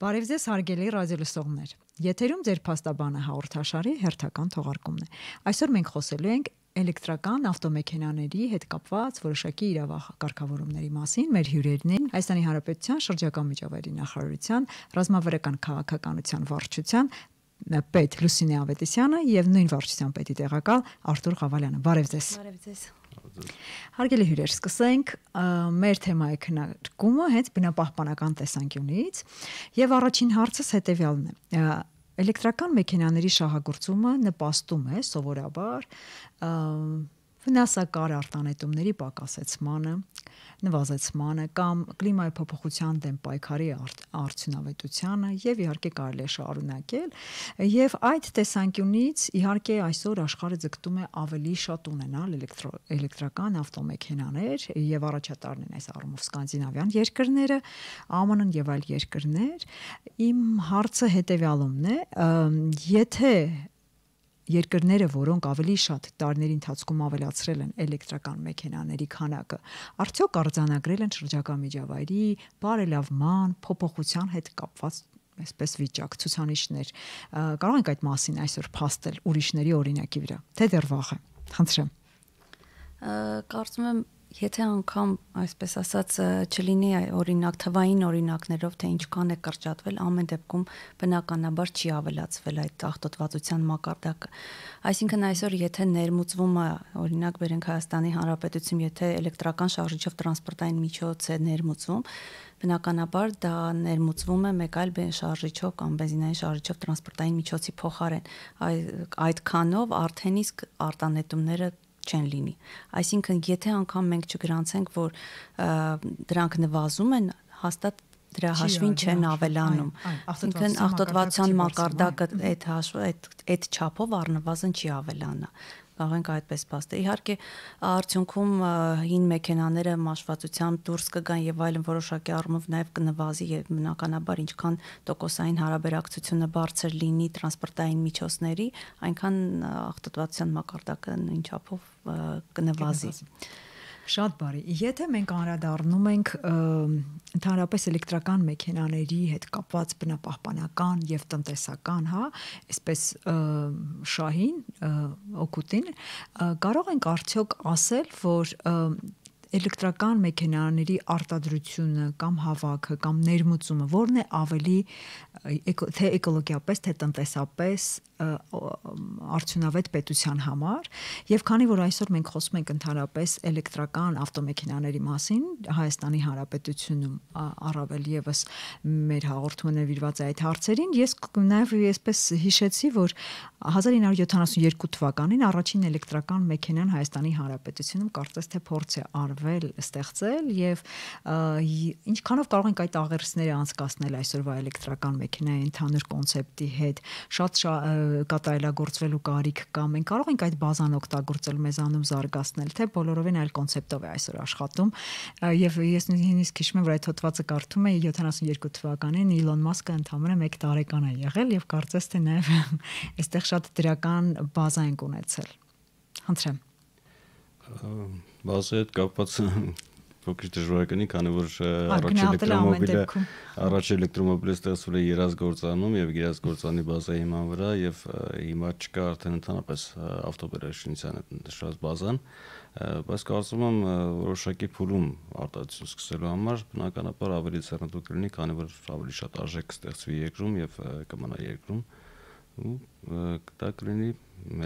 Բարև ձեզ հարգելի ռադիոլսողներ։ Եթերում ձեր փաստաբանը հաղորդաշարի հերթական թողարկումն է։ Այսօր մենք խոսելու ենք էլեկտրական ավտոմեքենաների հետ կապված որոշակի իրավակարգավորումների մասին մեր հյուրերին Հայաստանի Հանրապետության շրջակա միջավայրի նախարարության ռազմավարական քաղաքականության վարչության պետ Լուսինե Ավետիսյանը եւ նույն վարչության պետի տեղակալ Արտուր Ղավալյանը։ Բարև ձեզ։ Բարև ձեզ։ Հարգելի հյուրեր, սկսենք մեր թեմայի քննարկումը հենց բնապահպանական տեսանկյունից եւ առաջին հարցս հետեւյալն է։ Էլեկտրական մեքենաների շահագործումը նպաստում է սովորաբար վնասակար արտանետումների պակասեցմանը, նվազեցմանը կամ կլիմայի փոփոխության դեմ պայքարի արդյունավետությանը եւ իհարկե կարելի է շարունակել եւ այդ տեսանկյունից իհարկե այսօր աշխարհը ձգտում է ավելի շատ ունենալ էլեկտրո էլեկտրական ավտոմեքենաներ եւ առաջատարն են այս առումով սկանդինավյան երկրները, ԱՄՆ-ն եւ այլ երկրներ։ Իմ հարցը հետեւյալումն է. եթե երկրները, որոնք ավելի շատ տարիների ընթացքում ավելացրել են էլեկտրական մեքենաների քանակը, արդյոք արձանագրել են շրջակա միջավայրի բարելավման, փոփոխության հետ կապված այսպես վիճակ ցուցանիշներ։ Կարող ենք այդ մասին այսօր փաստել ուրիշների օրինակի վրա, թե դեռ վաղ է։ Խնդրեմ։ Կարծում եմ եթե անգամ, այսպես ասած, չլինի օրինակ թվային օրինակներով, թե ինչքան է կրճատվել, ամեն դեպքում բնականաբար չի ավելացվել այդ ախտոտվածության մակարդակը։ Այսինքն այսօր եթե ներմուծվում է, օրինակ վերենք Հայաստանի Հանրապետություն, եթե էլեկտրական շարժիչով տրանսպորտային միջոց է ներմուծվում, բնականաբար դա ներմուծվում է մեկ այլ շարժիչով կամ բենզինային շարժիչով տրանսպորտային միջոցի փոխարեն։ Այդ այդքանով արդեն իսկ արտանետումները չեն լինի։ Այսինքն, եթե անգամ մենք չգրանցենք, որ դրանք նվազում են, հաստատ դրա հաշվին չեն ավելանում։ Ինքն ավտոտվացյան մակարդակը այդ հաշվը այդ այդ չափով առնվազն չի ավելանա զբաղենք այդպես փաստը։ Իհարկե արդյունքում հին մեքենաները մաշվածությամբ դուրս կգան եւ այլն որոշակի առումով նաեւ կնվազի եւ բնականաբար ինչքան տոկոսային հարաբերակցությունը բարձր լինի տրանսպորտային միջոցների, այնքան ախտոտվացան մակարդակը նույն չափով կնվազի։ Կնվազի Շատ բարի։ Եթե մենք անդրադառնում ենք ընդհանրապես էլեկտրական մեքենաների հետ կապված բնապահպանական եւ տնտեսական, հա, այսպես շահին, օկուտին, կարող ենք արդյոք ասել, որ էլեկտրական մեքենաների արտադրությունը կամ հավաքը կամ ներմուծումը որն է ավելի թե էկոլոգիապես, թե տնտեսապես արդյունավետ պետության համար եւ քանի որ այսօր մենք խոսում ենք ընդհանրապես էլեկտրական ավտոմեքենաների մասին Հայաստանի Հանրապետությունում առավել եւս մեր հաղորդումը նվիրված է այդ հարցերին ես նաեւ եսպես հիշեցի որ 1972 թվականին առաջին էլեկտրական մեքենան Հայաստանի Հանրապետությունում կարծես թե փորձ է արվել ստեղծել եւ ինչքանով կարող ենք այդ աղերսները անցկացնել այսօրվա էլեկտրական մեքենայի ընդհանուր կոնցեպտի հետ շատ շատ կատարելագործվելու կարիք կա։ Մենք կարող ենք այդ բազան օգտագործել մեզանում զարգացնել, թե բոլորովին այլ կոնցեպտով է այսօր աշխատում։ Եվ ես նույնիսկ հիշում եմ, որ այդ հոդվածը կարդում էի 72 թվականին Իլոն Մասկը ընդամենը 1 տարեկան է եղել եւ կարծես թե նաեւ այստեղ շատ դրական բազա ենք ունեցել։ Խնդրեմ։ Բազա հետ կապված փոքր դժվար կլինի, քանի որ առաջ էլեկտրոմոբիլը առաջ էլեկտրոմոբիլը ստացվել է երազգործանում եւ երազգործանի բազայի հիման վրա եւ հիմա չկա արդեն ընդհանրապես ավտոբերաշինության հետ նշված բազան, բայց կարծում եմ որոշակի փուլում արտադրություն սկսելու համար բնականաբար ավելի ծերնտու կլինի, քանի որ ավելի շատ արժեք կստեղծվի երկրում եւ կմնա երկրում։ Ա ու դա կլինի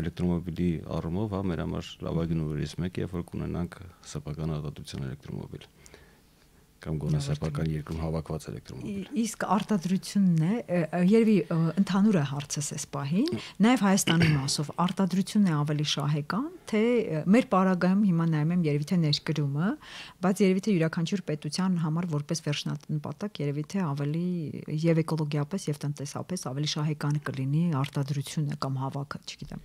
էլեկտրոմոբիլի առումով, հա, մեր համար լավագույն ուղերից մեկը, երբ որ կունենանք սեփական ազատության էլեկտրոմոբիլ կամ գոնե սեփական երկրում հավաքված էլեկտրոմոբիլ։ Իսկ արտադրությունն է, երևի ընդհանուր է հարցս այս պահին, նաև Հայաստանի մասով արտադրությունն է ավելի շահեկան, թե մեր պարագայում հիմա նայում եմ երևի թե ներկրումը, բայց երևի թե յուրաքանչյուր պետության համար որպես վերջնատնպատակ երևի թե ավելի եւ էկոլոգիապես եւ տնտեսապես ավելի շահեկան կլինի արտադրությունը կամ հավաքը, չգիտեմ։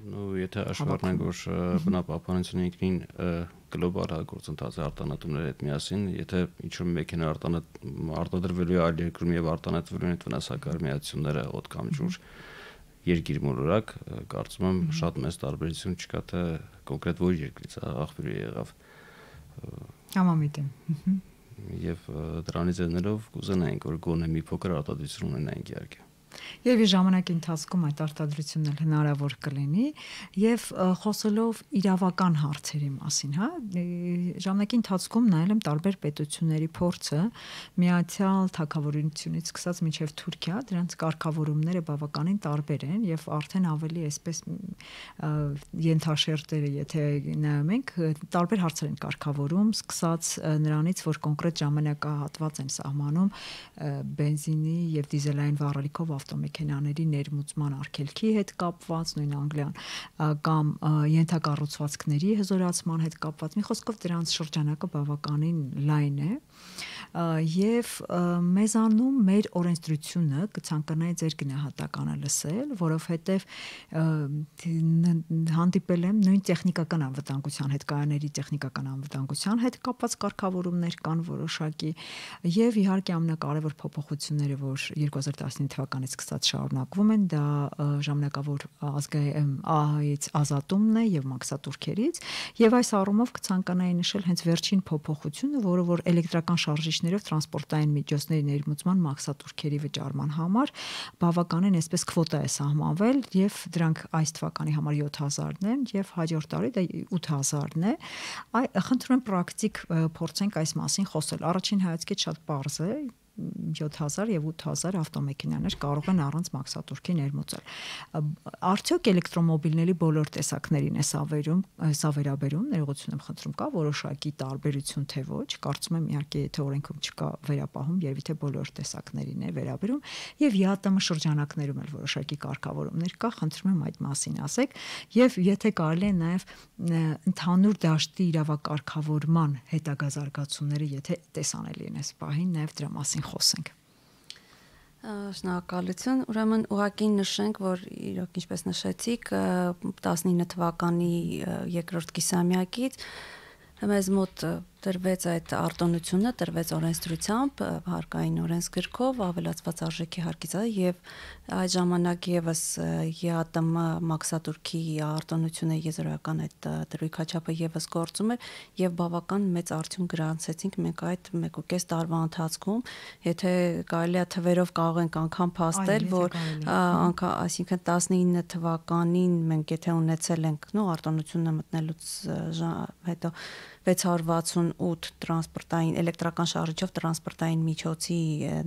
Ու եթե աշխարհնանք, որ բնապահպանությունը ինքնին գլոբալ գործընթաց է արտանետումների հետ միասին, եթե ինչ-որ մեքենա արտանետ արտադրվելու է այլ երկրում եւ արտանետվելու են այդ վնասակար միացությունները օդ կամ ջուր երկիր մոլորակ, կարծում եմ շատ մեծ տարբերություն չկա թե կոնկրետ որ երկրից աղբյուրի եղավ։ Համամիտ եմ։ Եվ դրանից ելնելով կուզենայինք որ գոնե մի փոքր արտադրություն ունենայինք իհարկե։ Եվ ժամանակի ընթացքում այդ արտադրությունն էլ հնարավոր կլինի եւ խոսելով իրավական հարցերի մասին, հա, ժամանակի ընթացքում նայել եմ տարբեր պետությունների փորձը, միացյալ թակավորությունից սկսած մինչեւ Թուրքիա, դրանց կարգավորումները բավականին տարբեր են եւ արդեն ավելի այսպես ենթաշերտերը, եթե նայում ենք, տարբեր հարցեր են կարգավորում, սկսած նրանից, որ կոնկրետ ժամանակահատված են սահմանում բենզինի եւ դիզելային վառելիքով ավտոմեքենաների ներմուծման արգելքի հետ կապված, նույն Անգլիան կամ ենթակառուցվածքների հզորացման հետ կապված։ Մի խոսքով դրանց շրջանակը բավականին լայն է։ Ա, եւ մեզանում մեր օրենսդրությունը կցանկանայի ձեր գնահատականը լսել, որովհետեւ հանդիպել եմ նույն տեխնիկական անվտանգության հետ, կայանների տեխնիկական անվտանգության հետ կապված կարգավորումներ կան որոշակի եւ իհարկե ամենակարևոր փոփոխությունները, որ 2019 թվականից սկսած շարունակվում են, դա ժամանակավոր ազգային ԱՀ-ից ազատումն է եւ մաքսատուրքերից եւ այս առումով կցանկանայի նշել հենց վերջին փոփոխությունը, որը որ էլեկտրական շարժիչ բնակիչներով տրանսպորտային միջոցների ներմուծման մաքսատուրքերի վճարման համար բավականին այսպես քվոտա է սահմանվել եւ դրանք այս թվականի համար 7000-ն են եւ հաջորդ տարի դա 8000-ն է։ Այ խնդրում եմ պրակտիկ փորձենք այս մասին խոսել։ Առաջին հայացքից շատ པարզ է, 7000 եւ 8000 ավտոմեքենաներ կարող են առանց մաքսատուրքի ներմուծել։ Արդյոք էլեկտրոմոբիլների բոլոր տեսակներին է սա վերում, սա վերաբերում, ներողություն եմ խնդրում, կա որոշակի տարբերություն թե ոչ, կարծում եմ իհարկե եթե օրենքում չկա վերապահում, երևի թե բոլոր տեսակներին է վերաբերում եւ ՀԱՏՄ շրջանակներում էլ որոշակի կարգավորումներ կա, խնդրում եմ այդ մասին ասեք եւ եթե կարելի է նաեւ ընդհանուր դաշտի իրավակարգավորման հետագա զարգացումները, եթե տեսանելի են այս պահին, նաեւ դրա մասին խոսենք։ Շնորհակալություն։ Ուրեմն ուղղակի նշենք, որ իրոք ինչպես նշեցիք, 19 թվականի երկրորդ կիսամյակից մեզ մոտ տրվեց այդ արտոնությունը տրվեց օրենսդրությամբ հարկային օրենսգրքով ավելացված արժեքի հարկիցը եւ այդ ժամանակ եւս ԵԱՏՄ մաքսատուրքի արտոնությունը եզրոյական այդ դրույքաչափը եւս գործում էր եւ բավական մեծ արդյուն գրանցեցինք մենք այդ 1.5 տարվա ընթացքում եթե կարելի է թվերով կարող ենք անգամ փաստել որ անգամ այսինքն 19 թվականին մենք եթե ունեցել ենք նո արտոնությունը մտնելուց հետո 668 տրանսպորտային էլեկտրական շարժիչով տրանսպորտային միջոցի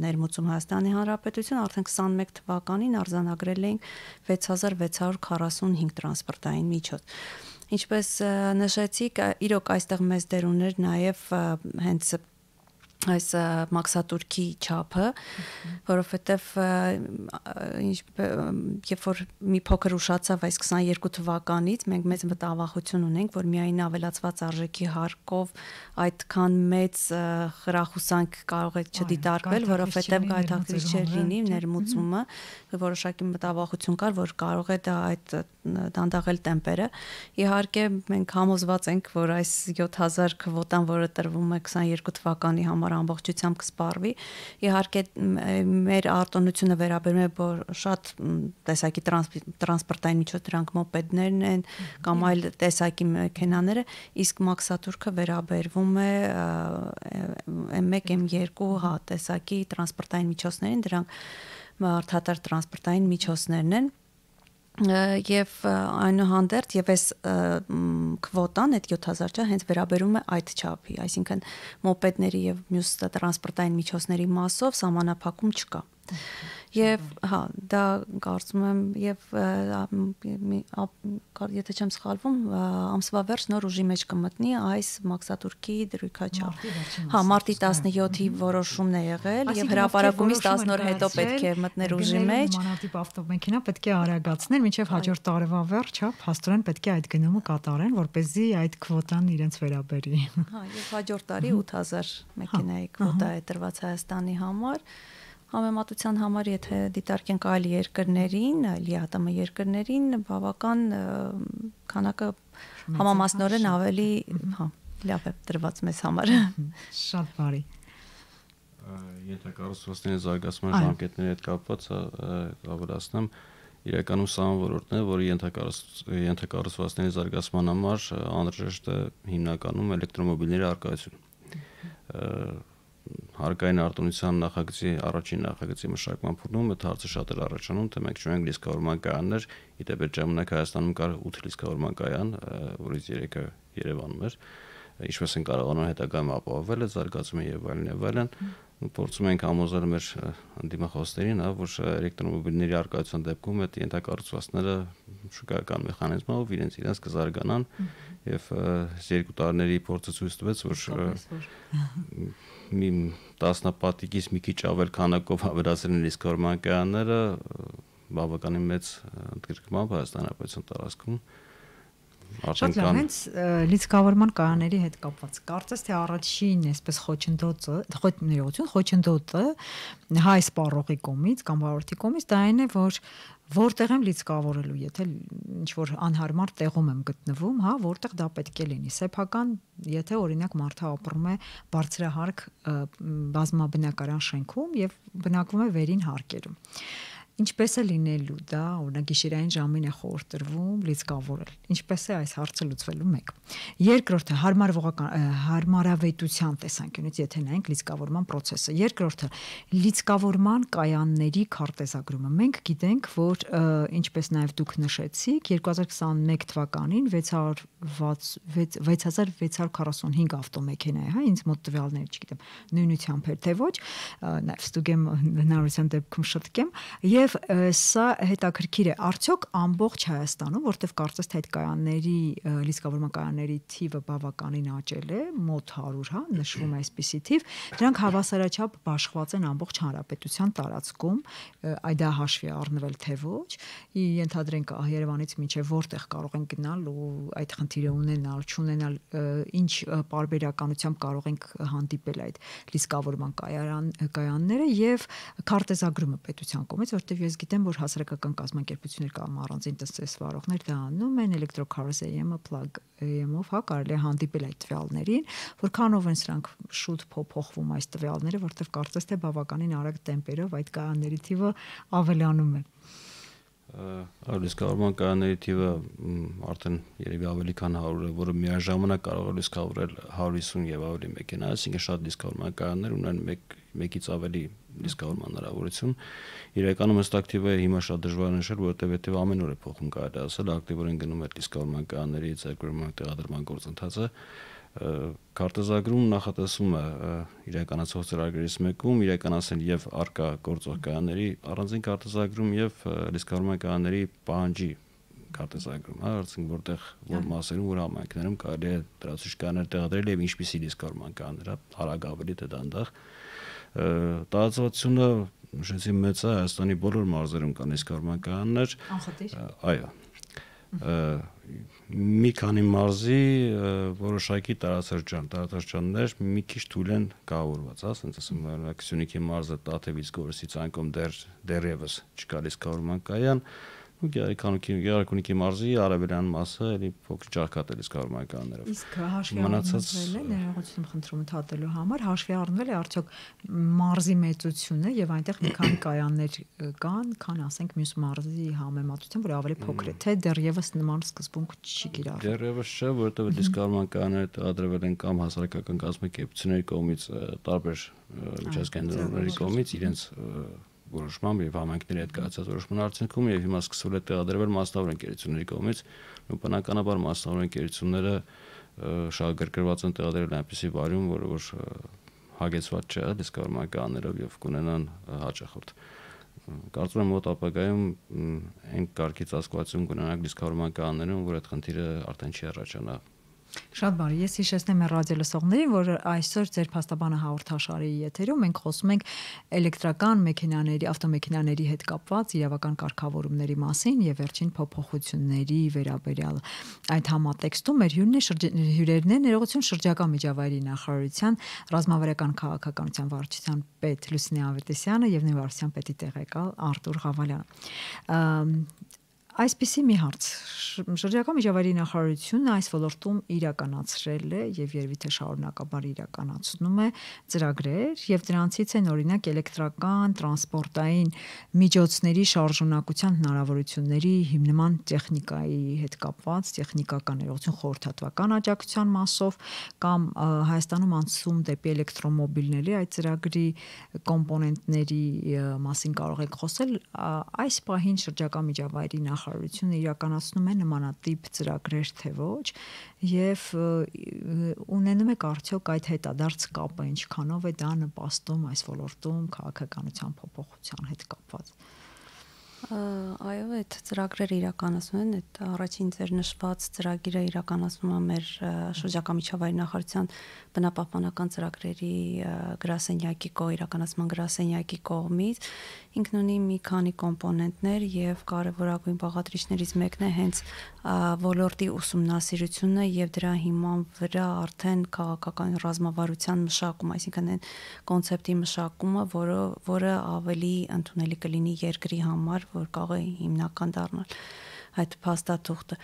ներմուծում Հայաստանի Հանրապետություն արդեն 21 թվականին արձանագրել էինք 6645 տրանսպորտային միջոց։ Ինչպես նշեցիք, իրոք այստեղ մեծ դեր ուներ նաև հենց այս մաքսատուրքի չափը, որովհետև երբ որ մի փոքր ուշացավ այս 22 թվականից, մենք մեծ մտավախություն ունենք, որ միայն ավելացված արժեքի հարկով այդքան մեծ խրախուսանք կարող է չդիտարկվել, որովհետև գայթակղիչ չէր լինի ներմուծումը, որոշակի մտավախություն կար, որ կարող է դա այդ դանդաղել տեմպերը։ Իհարկե մենք համոզված ենք, որ այս 7000 քվոտան, որը տրվում է 22 թվականի համար ճանապարհ ամբողջությամբ կսպառվի։ Իհարկե մեր արտոնությունը վերաբերում է որ շատ տեսակի տրանսպորտային միջոց դրանք մոպեդներն են կամ այլ տեսակի մեքենաները, իսկ մաքսատուրքը վերաբերվում է M1 M2 հա տեսակի տրանսպորտային միջոցներին, դրանք մարդատար տրանսպորտային միջոցներն են։ Ա, եւ այնուհանդերձ եւ այս քվոտան այդ 7000-ը հենց վերաբերում է այդ չափի, այսինքն մոպեդների եւ մյուս տրանսպորտային միջոցների մասով համանախապակում չկա։ Եվ հա, դա կարծում եմ եւ եթե չեմ սխալվում, ամսվա վերջ նոր ուժի մեջ կմտնի այս Մաքսատուրքի դրույքաչար։ Հա, մարտի 17-ի հա, որոշումն է եղել եւ հրաապարակումից 10 օր հետո պետք է մտներ ուժի մեջ։ Մանրատիպ ավտոմեքենա պետք է արագացնել մինչեւ հաջորդ տարվա վերջ, հա, փաստորեն պետք է այդ գնումը կատարեն, որ เป զի այդ քվոտան իրենց վերաբերի։ Հա, եւ հաջորդ տարի 8000 մեքենայի հա, քվոտա է տրված Հայաստանի համար։ Ա Համեմատության համար, եթե դիտարկենք այլ երկրներին, այլ ԵԱՏՄ երկրներին, բավական քանակը համամասնորեն ավելի, հա, լավ է դրված մեզ համար։ Շատ բարի ենթակառուցվածքների զարգացման ժամկետների հետ կապված ավելացնեմ իրականում սա ոլորտն է, որը ենթակառուցվածքների զարգացման համար անհրաժեշտ է հիմնականում էլեկտրոմոբիլների արկայություն հարկային արտոնության նախագծի առաջին նախագծի մշակման փուլում այդ հարցը շատ էր առաջանում, թե մենք ունենք լիսկավորման կայաններ, իդեպ այդ ժամանակ Հայաստանում կար 8 լիսկավորման կայան, որից 3-ը Երևանում էր ինչպես են կարողանում հետագայում ապահովել է զարգացումը եւ այլն եւ այլն փորձում ենք համոզել մեր դիմախոսներին, հա, որ էլեկտրոմոբիլների արկայության դեպքում այդ ենթակառուցվածքները շուկայական մեխանիզմով իրենց իրենց կզարգանան եւ երկու տարիների փորձը ցույց տվեց, որ մի տասնապատիկից մի քիչ ավել քանակով ավերածել իսկ հորմանկայանները բավականին մեծ ընդգրկման Հայաստան Հանրապետության տարածքում Արդեն կան։ Հենց լիցքավորման կայաների հետ կապված։ Կարծես թե առաջին այսպես խոչընդոտը, խոչընդոտություն, խոչընդոտը հայ սպառողի կողմից կամ վարորդի կողմից դա այն է, որ որտեղ եմ լիցքավորելու, եթե ինչ որ անհարմար տեղում եմ գտնվում, հա, որտեղ դա պետք է լինի։ Սեփական, եթե օրինակ մարդը ապրում է բարձրահարկ բազմաբնակարան շենքում եւ բնակվում է վերին հարկերում։ Ինչպես է լինելու դա, օրինակ գիշերային ժամին է խորտրվում, լիցքավորել։ Ինչպես է այս հարցը լուծվելու մեկ։ Երկրորդը հարմարվողական հարմարավետության տեսանկյունից, եթե նայենք լիցքավորման process-ը։ Երկրորդը լիցքավորման կայանների քարտեզագրումը։ Մենք գիտենք, որ ինչպես նաև դուք նշեցիք, 2021 թվականին 666 6645 ավտոմեքենա է, հա, ինձ մոտ տվյալները չգիտեմ, նույնությամբ էր թե ոչ, նաև ստուգեմ հնարավորության դեպքում շտկեմ։ Եվ Եվ սա հետաքրքիր է, արդյոք ամբողջ Հայաստանում, որտեղ կարծես թե այդ կայանների լիցքավորման կայանների թիվը բավականին աճել է, մոտ 100, հա, նշվում է այսպիսի թիվ, դրանք հավասարաչափ բաշխված են ամբողջ հանրապետության տարածքում, այդ դա հաշվի առնվել թե ոչ, ենթադրենք Երևանից մինչև որտեղ կարող են գնալ ու այդ խնդիրը ունենալ, չունենալ, ինչ պարբերականությամբ կարող ենք հանդիպել այդ լիցքավորման կայան կայանները եւ քարտեզագրումը պետության կողմից, որ որովհետև ես գիտեմ, որ հասարակական կազմակերպություններ կամ առանձին տնտեսես վարողներ դա անում են Electrocars AM-ը plug AM-ով, հա, կարելի է հանդիպել այդ տվյալներին, որքանով են սրանք շուտ փոփոխվում այս տվյալները, որովհետև կարծես թե բավականին արագ տեմպերով այդ կանաների թիվը ավելանում է լուսկավորման կայանների թիվը արդեն երևի ավելի քան 100 է, որը միաժամանակ կարող է լուսկավորել 150 եւ ավելի մեքենա, այսինքն շատ լուսկավորման կայաններ ունեն 1 մեկից ավելի լիսկավորման հնարավորություն։ Իրականում ըստ ակտիվը հիմա շատ դժվար է նշել, որովհետև եթե ամեն օր է փոխում կարելի ասել, ակտիվորեն գնում է լիսկավորման կայանների ձեռքբերման տեղադրման գործընթացը, Քարտեզագրում նախատեսվում է իրականացող ծրագրերից մեկում իրականացնել եւ արկա գործող կայանների առանձին քարտեզագրում եւ ռիսկավորման կայանների պահանջի քարտեզագրում, հա, արդյունք որտեղ որ մասերում որ համայնքներում կարելի է դրացուցիչ կաներ տեղադրել եւ ինչպիսի դիսկորման կաներ, հա, արագ ավելի դանդաղ։ Տարածվածությունը ուշեցի մեծ է Հայաստանի բոլոր մարզերում կան դիսկորման կաններ։ Անխտիր։ Այո մի քանի մարզի որոշակի տարածաշրջան, տարածաշրջաններ մի քիչ թույլ են կառավարված, հա, ասենց ասեմ, Սյունիքի մարզը Տաթևից Գորիսից անկում դեռ դեռևս չկալիս կառավարման կայան, դեր, ու Գարեկանուկի Գարեկանուկի մարզի արևելյան մասը էլի փոքր ճակատելիս կարմայականներով։ Իսկ հաշվի մնացած ներողություն խնդրում ընդհատելու համար հաշվի առնվել է արդյոք մարզի մեծությունը եւ այնտեղ մի քանի կայաններ կան, քան ասենք մյուս մարզի համեմատությամբ, որ ավելի փոքր է, թե դեռևս նման սկզբունք չի կիրառվում։ Դեռևս չէ, որովհետեւ դիսկարման կայանները տրվել են կամ հասարակական կազմակերպությունների կողմից տարբեր միջազգային դոնորների կողմից իրենց որոշմամբ եւ համայնքների հետ կայացած որոշման արդյունքում եւ հիմա սկսվել է տեղադրվել մասնավոր ընկերությունների կողմից, ու բնականաբար մասնավոր ընկերությունները շահագրգռված են տեղադրել այնպիսի վարիում, որը որ հագեցված չէ հա, դիսկարմականներով եւ կունենան հաճախորդ կարծում եմ մոտ ապագայում այն կարգից ասկվածություն կունենանք դիսկարման կաններում, որ այդ խնդիրը արդեն չի առաջանա Շատ բարի։ Ես հիշեցնեմ ռադիո լսողներին, որ այսօր ձեր փաստաբանը հաղորդաշարի եթերում մենք խոսում ենք էլեկտրական մեքենաների, ավտոմեքենաների հետ կապված իրավական կարգավորումների մասին եւ վերջին փոփոխությունների վերաբերյալ։ Այդ համատեքստում մեր հյուրն է հյուրերն է ներողություն շրջակա միջավայրի նախարարության ռազմավարական քաղաքականության վարչության պետ Լուսինե Ավետիսյանը եւ նվարության պետի տեղեկալ Արտուր Ղավալյանը։ Այսպիսի մի հարց շրջակա միջավայրի նախարարությունը այս ոլորտում իրականացրել է եւ երևի թե շարունակաբար իրականացնում է ծրագրեր եւ դրանցից են օրինակ էլեկտրական տրանսպորտային միջոցների շարժունակության հնարավորությունների հիմնման տեխնիկայի հետ կապված տեխնիկական ներողություն խորհրդատվական աջակցության մասով կամ Հայաստանում անցում դեպի էլեկտրոմոբիլների այդ ծրագրի կոմպոնենտների մասին կարող եք խոսել այս պահին շրջակա միջավայրի նախ նախարարությունը իրականացնում է նմանատիպ ծրագրեր թե ոչ եւ ունենում եք արդյոք այդ հետադարձ կապը ինչքանով է դա նպաստում այս ոլորտում քաղաքականության փոփոխության հետ կապված։ Ա, Այո, այդ ծրագրերը իրականացնում են, այդ առաջին ձեր նշված ծրագիրը իրականացնում է մեր շրջակա միջավայրի նախարարության բնապահպանական ծրագրերի գրասենյակի կո իրականացման գրասենյակի կողմից ինքն ունի մի քանի կոմպոնենտներ եւ կարեւորագույն բաղադրիչներից մեկն է հենց ոլորտի ուսումնասիրությունը եւ դրա հիման վրա արդեն քաղաքական ռազմավարության մշակում, այսինքն այն կոնցեպտի մշակումը, որը որը ավելի ընդունելի կլինի երկրի համար որ կարող է հիմնական դառնալ այդ փաստաթուղթը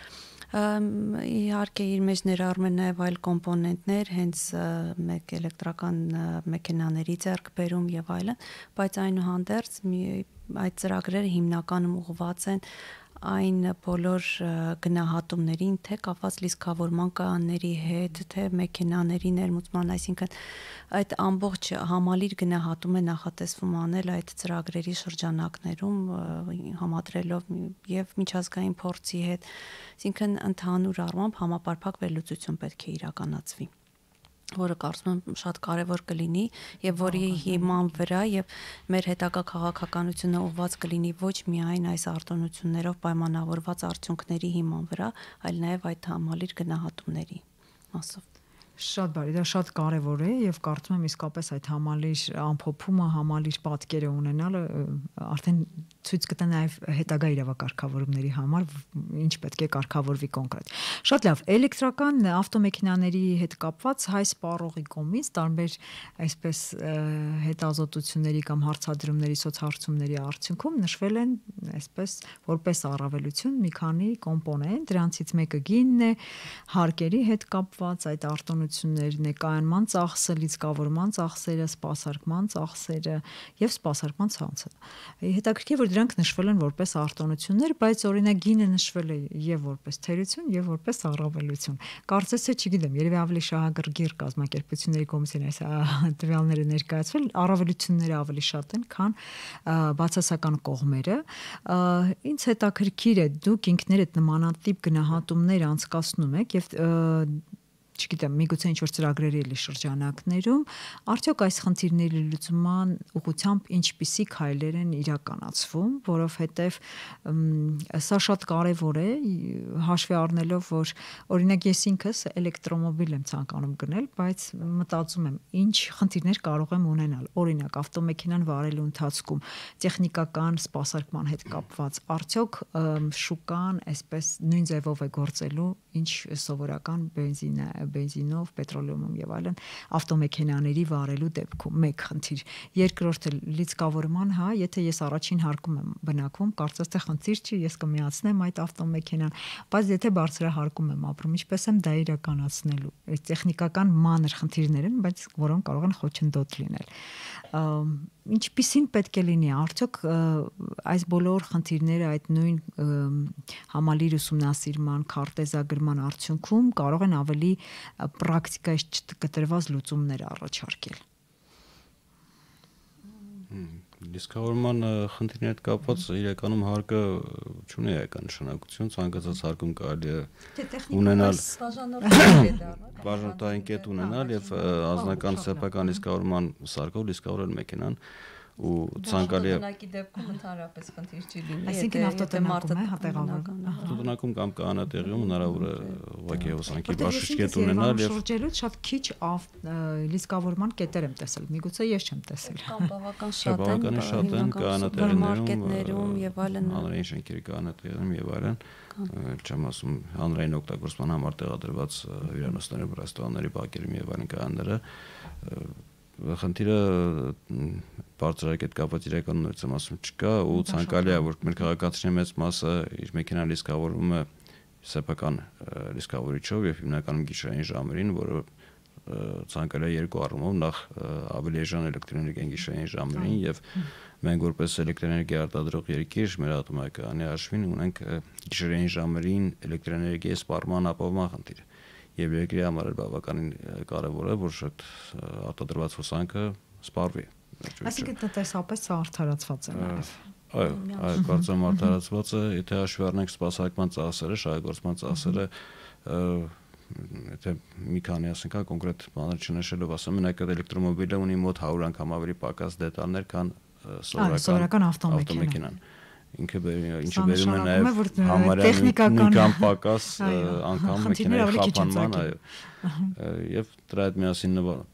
իհարկե իր մեջ ներառում են նաև այլ կոմպոնենտներ, հենց մեկ էլեկտրական մեքենաների ձեռքբերում եւ այլն, բայց այնուհանդերձ այդ ծրագրերը հիմնականում ուղղված են այն բոլոր գնահատումներին, թե կապված լիսկավորման կանների հետ, թե մեքենաների ներմուծման, այսինքն այդ ամբողջ համալիր գնահատումը նախատեսվում անել այդ ծրագրերի շրջանակներում համադրելով եւ միջազգային փորձի հետ, այսինքն ընդհանուր առմամբ համապարփակ վերլուծություն պետք է իրականացվի որը կարծում եմ շատ կարևոր կլինի եւ որի հիման վրա եւ մեր հետագա քաղաքականությունը ուղված կլինի ոչ միայն այս արտոնություններով պայմանավորված արդյունքների հիման վրա, այլ նաեւ այդ համալիր գնահատումների մասով։ Շատ բարի, դա շատ կարևոր է եւ կարծում եմ իսկապես այդ համալիր ամփոփումը, համալիր պատկերը ունենալը արդեն ցույց կտա նաեւ հետագա իրավակարգավորումների համար ինչ պետք է կարգավորվի կոնկրետ։ Շատ լավ, էլեկտրական ավտոմեքենաների հետ կապված հայ սպառողի կողմից տարբեր այսպես հետազոտությունների կամ հարցադրումների, սոցհարցումների արդյունքում նշվել են այսպես որպես առավելություն մի քանի կոմպոնենտ, դրանցից մեկը գինն է, հարկերի հետ կապված այդ արտոնության պատմություններ, նկայանման ծախսը, լիցքավորման ծախսերը, սպասարկման ծախսերը եւ սպասարկման ցանցը։ Հետաքրքիր է, որ դրանք նշվել են որպես արտոնություններ, բայց օրինակ գինը նշվել է եւ որպես թերություն, եւ որպես առավելություն։ Կարծես թե չգիտեմ, երևի ավելի շահագրգիռ կազմակերպությունների կողմից են այս տվյալները ներկայացվել, առավելությունները ավելի շատ են, քան բացասական կողմերը։ Ինչ հետաքրքիր է, դուք ինքներդ նմանատիպ գնահատումներ անցկացնում եք եւ չգիտեմ, միգուցե ինչ որ ծրագրերի էլի շրջանակներում, արդյոք այս խնդիրների լուծման ուղղությամբ ինչպիսի քայլեր են իրականացվում, որովհետև սա շատ կարևոր է հաշվի առնելով, որ օրինակ ես ինքս էլեկտրոմոբիլ եմ ցանկանում գնել, բայց մտածում եմ, ինչ խնդիրներ կարող եմ ունենալ։ Օրինակ, ավտոմեքենան վարելու ընթացքում տեխնիկական սպասարկման հետ կապված, արդյոք շուկան այսպես նույն ձևով է գործելու, ինչ սովորական բենզինը բենզինով, պետրոլեումում եւ այլն ավտոմեքենաների վարելու դեպքում մեկ խնդիր։ Երկրորդը լիցքավորման, հա, եթե ես առաջին հարկում եմ բնակվում, կարծես թե խնդիր չի, ես կմիացնեմ այդ ավտոմեքենան, բայց եթե բարձրահարկում եմ ապրում, ինչպես եմ դա իրականացնելու։ Այս տեխնիկական մանր խնդիրներ են, բայց որոնք կարող են խոչընդոտ լինել։ Ինչպիսին պետք է լինի արդյոք այս բոլոր խնդիրները այդ նույն համալիր ուսումնասիրման, քարտեզագրման արդյունքում կարող են ավելի պրակտիկայից չկտրված լուծումներ առաջարկել։ Դիսկավորման խնդիրների հետ կապված իրականում հարկը չունի հայկական նշանակություն, ցանկացած հարկում կարելի է ունենալ բաժանորդային կետ ունենալ եւ անձնական սեփական դիսկավորման սարքով դիսկավորել մեքենան ու ցանկալի է բնակի դեպքում ընդհանրապես խնդիր չի լինի այսինքն ավտոտնակում է հատեղական ավտոտնակում կամ կանատեղիում հնարավոր է ուղղակի հոսանքի բաշխիչ կետ ունենալ եւ շրջելուց շատ քիչ լիսկավորման կետեր եմ տեսել միգուցե ես չեմ տեսել կամ բավական շատ են բավականին շատ են կանատեղիներում մարկետներում եւ այլն հանրային շենքերի կանատեղիներում եւ այլն չեմ ասում հանրային օգտագործման համար տեղադրված հյուրանոցները ռեստորանների բակերում եւ այլն կանները խնդիրը բարձրակ այդ կապված իրականություններով ասում չկա ու ցանկալի է որ մեր քաղաքացիների մեծ մասը իր մեքենան ռիսկավորում է սեփական ռիսկավորիչով եւ հիմնականում գիշերային ժամերին, որը ցանկալի է երկու առումով նախ ավելի էժան էլեկտրոէներգիան գիշերային ժամերին եւ մենք որպես էլեկտրոէներգիա արտադրող երկիր մեր ատոմականի հաշվին ունենք գիշերային ժամերին էլեկտրոէներգիայի սպառման ապահովման խնդիրը եւ երկրի համար էր բավականին կարեւոր է որ շատ արտադրված հոսանքը սպառվի այսինքն տնտեսապես սա արդարացված է նաեւ այո այո կարծեմ արդարացված է եթե հաշվի առնենք սպասարկման ծախսերը շահագործման ծախսերը եթե մի քանի ասենք հա կոնկրետ բաներ չնշելով ասեմ մենակ այդ էլեկտրոմոբիլը ունի մոտ 100 անգամ ավելի պակաս դետալներ քան սովորական ավտոմեքենան ինքը ինչը վերում է նաև համարյա տեխնիկական կամ պակաս անգամ մեքենայի խափանման, այո։ Եվ դրա հետ միասին նվազում,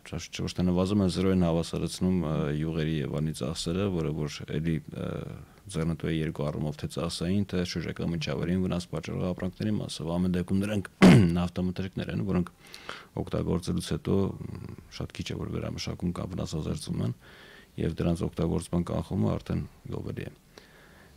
ոչ թե նվազում է զրոյին հավասարացնում յուղերի եւ անի ծախսերը, որը որ էլի ձեռնտու է երկու առումով թե ծախսային, թե շրջակա միջավայրին վնաս պատճառող ապրանքների մասով։ Ամեն դեպքում դրանք նավթամթերքներ են, որոնք օգտագործելուց հետո շատ քիչ է որ վերամշակում կամ վնասազերծում են, եւ դրանց օգտագործման կանխումը արդեն գովելի է։ Ա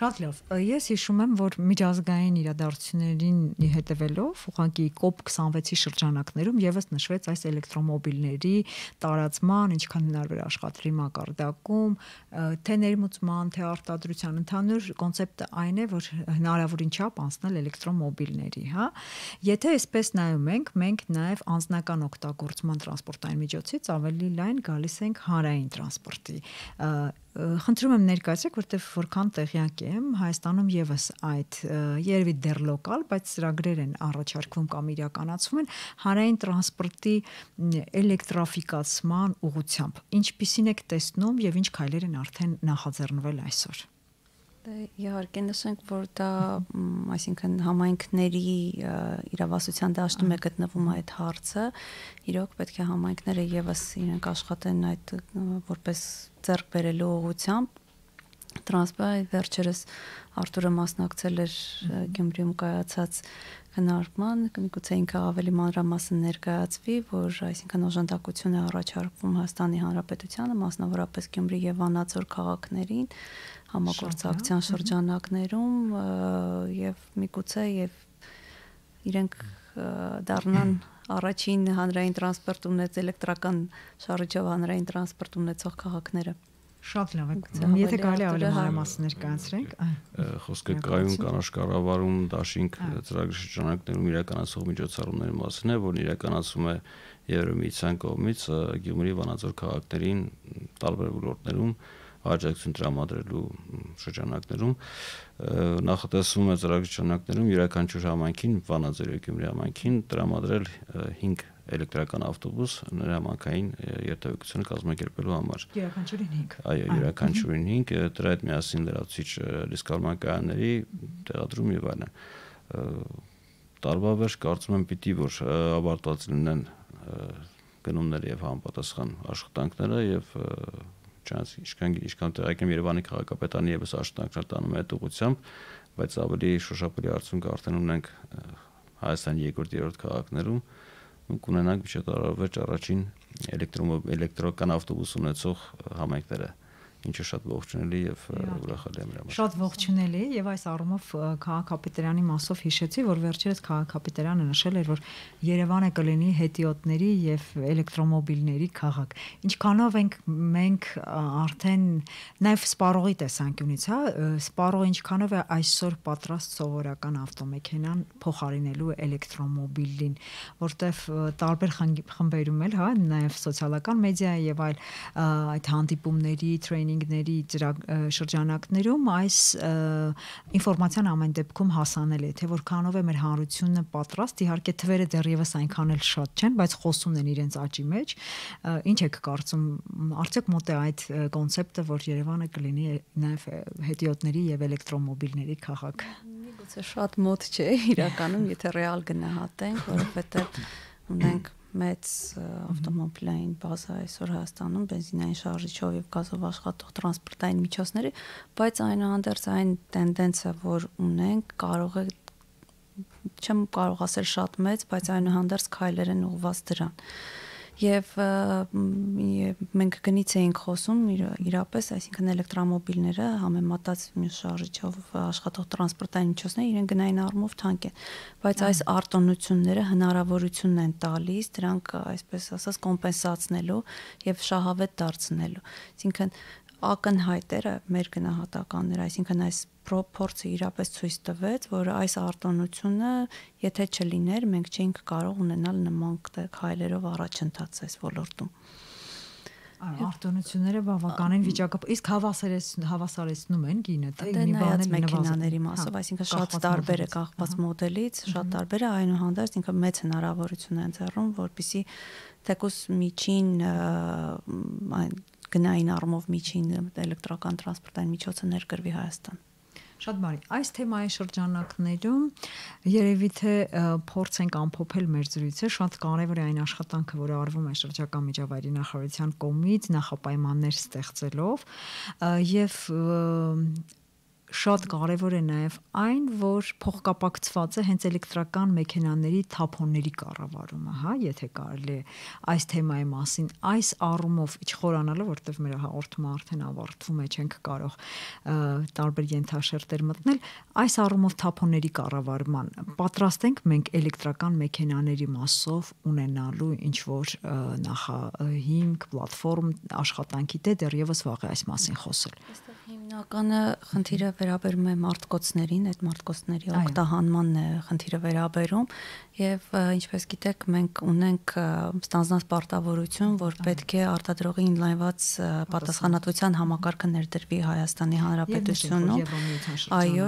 Շատ լավ։ Ես հիշում եմ, որ միջազգային իրադարձություններին հետևելով ուղղակի COP26-ի շրջանակներում եւս նշվեց այս էլեկտրոմոբիլների տարածման, ինչքան հնարավոր աշխատելի մակարդակում, թե ներմուծման, թե արտադրության ընդհանուր կոնցեպտը այն է, որ հնարավորին չափ անցնել էլեկտրոմոբիլների, հա։ Եթե այսպես նայում ենք, մենք նաեւ անձնական օգտագործման տրանսպորտային միջոցից ավելի լայն գալիս ենք հանրային տրանսպորտի։ Խնդրում եմ ներկայացեք, որտեղ որքան տեղյակ տարբերակ է Հայաստանում եւս այդ երևի դեռ լոկալ, բայց ծրագրեր են առաջարկվում կամ իրականացվում են հանրային տրանսպորտի էլեկտրաֆիկացման ուղղությամբ։ Ինչպիսին եք տեսնում եւ ինչ քայլեր են արդեն նախաձեռնվել այսօր։ դե, Իհարկե նշենք, որ դա, այսինքն համայնքների իրավասության դաշտում է գտնվում այդ հարցը։ Իրոք պետք է համայնքները եւս իրենք աշխատեն այդ որպես ձեռք բերելու ուղությամբ տրանսպորտի վերջերս Արտուրը մասնակցել էր Գյումրիում կայացած քննարկման, միգուցե ինքը ավելի մանրամասն ներկայացվի, որ այսինքն օժանդակություն է առաջարկվում Հայաստանի Հանրապետությանը, մասնավորապես Գյումրի եւ Վանաձոր քաղաքներին համագործակցության շրջանակներում եւ միգուցե եւ իրենք դառնան առաջին հանրային տրանսպորտ ունեցել էլեկտրական շարժիչով հանրային տրանսպորտ ունեցող քաղաքները։ ունեց Շատ լավ եք ցավ։ Եթե կարելի ավելի մանրամասն ներկայացրենք։ Խոսքը կայուն կանաչ կառավարում դաշինք ծրագրի շրջանակներում իրականացող միջոցառումների մասին է, որն իրականացում է Եվրոմիության կողմից Գյումրի վանաձոր քաղաքներին տարբեր ոլորտներում աջակցություն տրամադրելու շրջանակներում նախատեսվում է ծրագրի շրջանակներում յուրաքանչյուր համայնքին, Վանաձոր և Գյումրի համայնքին տրամադրել 5 էլեկտրական ավտոբուս նրամակային երթևեկությունը կազմակերպելու համար։ Յուրաքանչյուրին 5։ Այո, յուրաքանչյուրին 5, դրա հետ միասին լրացուցիչ ռիսկալմակայանների տեղադրում եւ այլն։ Տարվա վերջ կարծում եմ պիտի որ ավարտված լինեն գնումները եւ համապատասխան աշխատանքները եւ չանց իշքան իշքան տեղակ եմ Երևանի քաղաքապետարանի եւս աշխատանքներ տանում այդ ուղությամբ, բայց ավելի շոշափելի արդյունք արդեն ունենք Հայաստանի երկրորդ երրորդ քաղաքներում կունենանք շատ արարվեճ առաջին էլեկտրոմ էլեկտրական ավտոբուս ունեցող համայնքները ինչը շատ ողջունելի եւ ուրախալի է մեր համար։ Շատ ողջունելի է եւ այս առումով քաղաքապետարանի մասով հիշեցի, որ վերջերս քաղաքապետարանը նշել էր, որ Երևանը կլինի հետիոտների եւ էլեկտրոմոբիլների քաղաք։ Ինչքանով ենք մենք արդեն նաեւ սպառողի տեսանկյունից, հա, սպառողը ինչքանով է այսօր պատրաստ սովորական ավտոմեքենան փոխարինելու էլեկտրոմոբիլին, որտեվ տարբեր խմբերում էլ, հա, նաեւ սոցիալական մեդիա եւ այլ այդ հանդիպումների, տրեյնինգ տրեյնինգների շրջանակներում այս ինֆորմացիան ամեն դեպքում հասանել է, թե որքանով է մեր հանրությունը պատրաստ, իհարկե թվերը դեռևս այնքան էլ շատ չեն, բայց խոսում են իրենց աճի մեջ։ Ինչ եք կարծում, արդյոք մոտ է այդ կոնցեպտը, որ Երևանը կլինի նաև հետիոտների եւ էլեկտրոմոբիլների քաղաք։ Միգուցե շատ մոտ չէ իրականում, եթե ռեալ գնահատենք, որովհետեւ ունենք մեծ ավտոմոբիլային բազա այսօր Հայաստանում բենզինային շարժիչով եւ գազով աշխատող տրանսպորտային միջոցների, բայց այնուհանդերձ այն տենդենսը, որ ունենք, կարող է չեմ կարող ասել շատ մեծ, բայց այնուհանդերձ քայլեր են ուղված դրան։ Ա եւ եւ մենք գնից էինք խոսում իրապես, այսինքն էլեկտրոմոբիլները համեմատած մյուս շարժիչով աշխատող տրանսպորտային միջոցները իրեն գնային առումով թանկ են, բայց այս արտոնությունները հնարավորություն են տալիս դրանք այսպես ասած կոմպենսացնելու եւ շահավետ դարձնելու։ Այսինքն ակնհայտերը մեր գնահատականներ, այսինքն այս փորձը իրապես ցույց տվեց, որ այս արտոնությունը, եթե չլիներ, մենք չէինք կարող ունենալ նման քայլերով առաջընթաց այս ոլորտում արտոնությունները բավականին վիճակը իսկ հավասարեցնում հավասարեցնում են գինը թե մի բան էլ մեքենաների մասով հա, այսինքն շատ տարբեր է կախված մոդելից շատ տարբեր է այնուհանդերձ ինքը մեծ հնարավորություն է ընձեռում որբիսի թեկուս միջին այն գնային առումով միջին էլեկտրական տրանսպորտային միջոցը ներգրվի Հայաստան։ Շատ բարի։ Այս թեմայի շրջանակներում երևի թե փորձենք ամփոփել մեր զրույցը, շատ կարևոր է այն աշխատանքը, որը արվում է շրջակա միջավայրի նախարարության կողմից նախապայմաններ ստեղծելով եւ շատ կարևոր է նաև այն, որ փոխկապակցված է հենց էլեկտրական մեքենաների թափոնների կառավարումը, հա, եթե կարելի է այս թեմայի մասին այս առումով իշխորանալը, որտեվ մեր հաղորդումը արդեն ավարտվում է, չենք կարող տարբեր ենթաշերտեր մտնել, այս առումով թափոնների կառավարման պատրաստ ենք մենք էլեկտրական մեքենաների մասով ունենալու ինչ որ նախահիմք, պլատֆորմ աշխատանքի դե դեռևս վաղ է այս մասին խոսել։ Այստեղ Հիմնականը խնդիրը վերաբերում է մարտկոցներին, այդ մարտկոցների օգտահանմանն է խնդիրը վերաբերում եւ ինչպես գիտեք մենք ունենք ստանձնած պարտավորություն, որ պետք է արտադրողի ընդլայնված պատասխանատվության համակարգը ներդրվի Հայաստանի Հանրապետությունում։ Այո,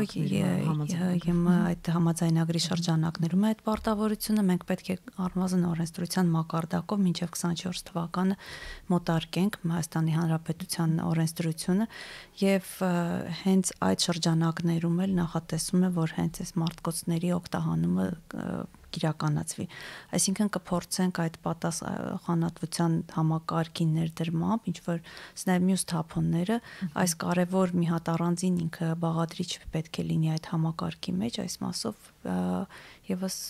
եմ այդ համաձայնագրի շրջանակներում այդ պարտավորությունը մենք պետք է առնվազն օրենսդրության մակարդակով մինչեւ 24 թվականը մոտարկենք Հայաստանի Հանրապետության օրենսդրությունը եւ հենց այդ շրջանակներում էլ նախատեսում է որ հենց այս մարդկոցների օգտահանումը կիրականացվի։ Այսինքն կփորձենք այդ պատասխանատվության համակարգի ներդրմամբ, ինչ որ սնայ մյուս թափոնները, այս կարևոր մի հատ առանձին ինքը բաղադրիչ պետք է լինի այդ համակարգի մեջ, այս մասով եւս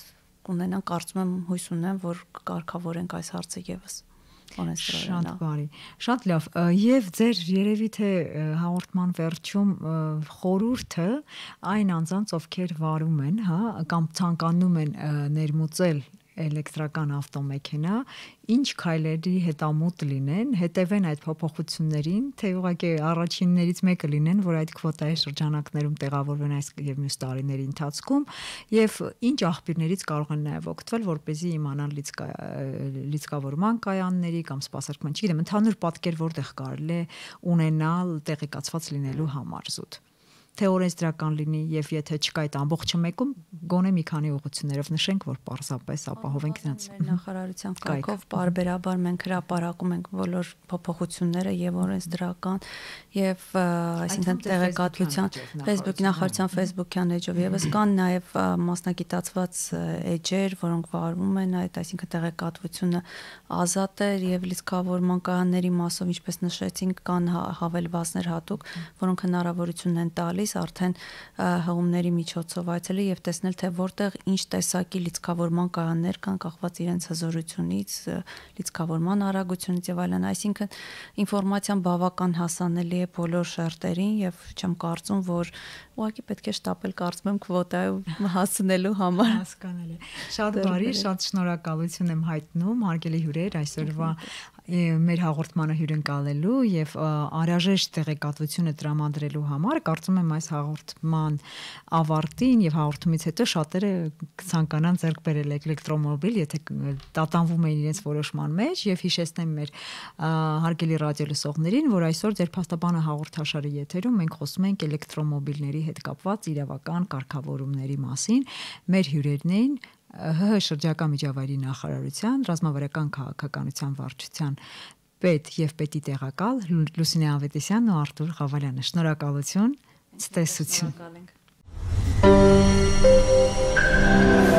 ունենան, կարծում եմ, հույս ունեմ, որ կարգավորենք այս հարցը եւս։ Ա կոնեստրոյն շատ բարի շատ լավ եւ ձեր երևի թե հաղորդման վերջում խորուրդը այն անձանց ովքեր վարում են հա կամ ցանկանում են ներմուծել էլեկտրական ավտոմեքենա, ինչ քայլերի հետամուտ լինեն, հետևեն այդ փոփոխություններին, թե ուղղակի առաջիններից մեկը լինեն, որ այդ քվոտայի շրջանակներում տեղավորվեն այս եւ մյուս տարիների ընթացքում, եւ ինչ աղբյուրներից կարող են նաեւ օգտվել, որպեսզի իմանան լիցկա լիցկավորման կայանների կամ սպասարկման, չգիտեմ, ընդհանուր պատկեր որտեղ կարելի է ունենալ տեղեկացված լինելու համար զուտ թե օրենսդրական լինի եւ եթե չկա այդ ամբողջը մեկում գոնե մի քանի ուղություններով նշենք որ պարզապես ապահովենք նրանց նախարարության կարգով բարբերաբար մենք հրապարակում ենք բոլոր փոփոխությունները եւ օրենսդրական եւ այսինքն տեղեկատվության Facebook-ի նախարարության Facebook-յան էջով եւս կան նաեւ մասնագիտացված էջեր որոնք վարվում են այդ այսինքն տեղեկատվությունը ազատ է եւ լիցքավորման կայանների մասով ինչպես նշեցինք կան հա, հավելվածներ հատուկ որոնք հնարավորություն են տալի գալիս արդեն հղումների միջոցով այցելել եւ տեսնել թե որտեղ ինչ տեսակի լիցքավորման կայաններ կան կախված իրենց հզորությունից, լիցքավորման արագությունից եւ այլն, այսինքն ինֆորմացիան բավական հասանելի է բոլոր շերտերին եւ չեմ կարծում, որ ուղղակի պետք է շտապել կարծում եմ քվոտայով հասնելու համար։ Հասկանալի։ Շատ բարի, շատ շնորհակալություն եմ հայտնում, հարգելի հյուրեր, այսօրվա հա, հա, հա մեր հաղորդմանը հյուրընկալելու եւ անհրաժեշտ տեղեկատվությունը տրամադրելու համար կարծում եմ այս հաղորդման ավարտին եւ հաղորդումից հետո շատերը ցանկանան ձեռք բերել էլեկտրոմոբիլ, եթե տատանվում էին իրենց որոշման մեջ եւ հիշեցնեմ մեր հարգելի ռադիո լսողներին, որ այսօր ձեր փաստաբանը հաղորդաշարի եթերում մենք խոսում ենք էլեկտրոմոբիլների հետ կապված իրավական կարգավորումների մասին։ Մեր հյուրերն էին ՀՀ շրջակա միջավայրի նախարարության ռազմավարական քաղաքականության վարչության պետ եւ պետի տեղակալ Լուսինե Ավետիսյանն ու Արտուր Ղավալյանը։ Շնորհակալություն, ցտեսություն։ Շնորհակալ ենք։